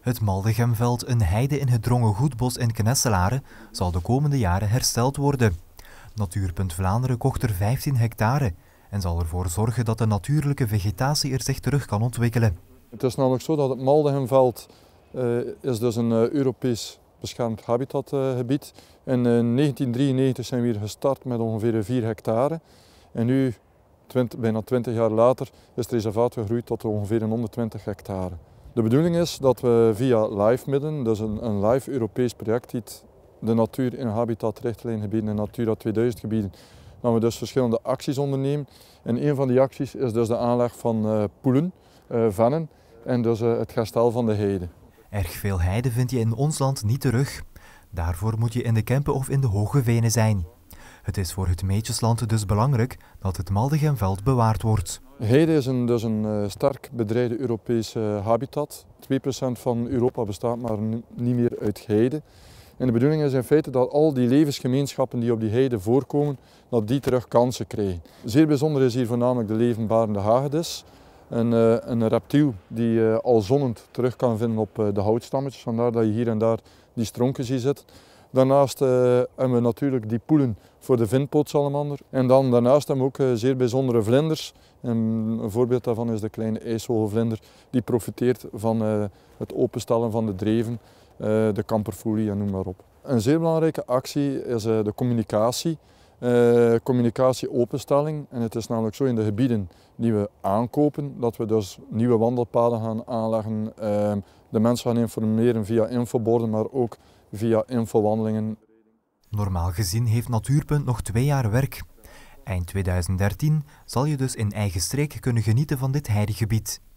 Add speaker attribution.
Speaker 1: Het Maldegemveld, een heide in het drongen goedbos in Knesselaren, zal de komende jaren hersteld worden. Natuurpunt Vlaanderen kocht er 15 hectare en zal ervoor zorgen dat de natuurlijke vegetatie er zich terug kan ontwikkelen.
Speaker 2: Het is namelijk zo dat het Maldegemveld eh, is dus een eh, Europees beschermd habitatgebied. Uh, in 1993 eh, zijn we hier gestart met ongeveer 4 hectare. En nu, bijna 20 jaar later, is het reservaat gegroeid tot ongeveer 120 hectare. De bedoeling is dat we via life Midden, dus een, een live Europees project, iets de natuur in habitat richtlijngebieden en Natura 2000 gebieden, dat we dus verschillende acties ondernemen. En een van die acties is dus de aanleg van eh, poelen, uh, vennen en dus eh, het herstel van de heide. Erg
Speaker 1: veel heide vind je in ons land niet terug. Daarvoor moet je in de Kempen of in de Hoge Venen zijn. Het is voor het Meetjesland dus belangrijk dat het Maldigenveld bewaard wordt.
Speaker 2: Heide is een, dus een eh, sterk bedreigde Europese eh, habitat. 2% van Europa bestaat maar niet meer uit heide. En de bedoeling is in feite dat al die levensgemeenschappen die op die heide voorkomen, dat die terug kansen krijgen. Zeer bijzonder is hier voornamelijk de levenbarende hagedis. Een, eh, een reptiel die al zonnend terug kan vinden op de houtstammetjes. Vandaar dat je hier en daar die stronken ziet zitten. Daarnaast eh, hebben we natuurlijk die poelen voor de vinpotsalamander. En dan daarnaast hebben we ook eh, zeer bijzondere vlinders. En een voorbeeld daarvan is de kleine ijsvogelvlinder. Die profiteert van eh, het openstellen van de dreven, de kamperfolie en noem maar op. Een zeer belangrijke actie is de communicatie. Uh, communicatie openstelling. En het is namelijk zo in de gebieden die we aankopen, dat we dus nieuwe wandelpaden gaan aanleggen. de mensen gaan informeren via infoborden, maar ook via infowandelingen.
Speaker 1: Normaal gezien heeft Natuurpunt nog twee jaar werk. Eind 2013 zal je dus in eigen streek kunnen genieten van dit heidegebied.